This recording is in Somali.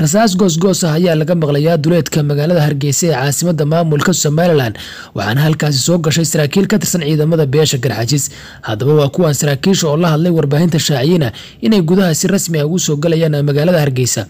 rasaas goosgoos ah ayaa laga maqlayaa duleedka magaalada hargeysa ee caasimada maamulka somalilan waxaana halkaasi soo gashay saraakiil ka tirsan ciidamada beesha garxajis haddaba waa kuwan saraakiisha oo la hadlay warbaahinta shaaciyina inay gudaha si rasmi ah ugu soo galayaan magaalada hargeysa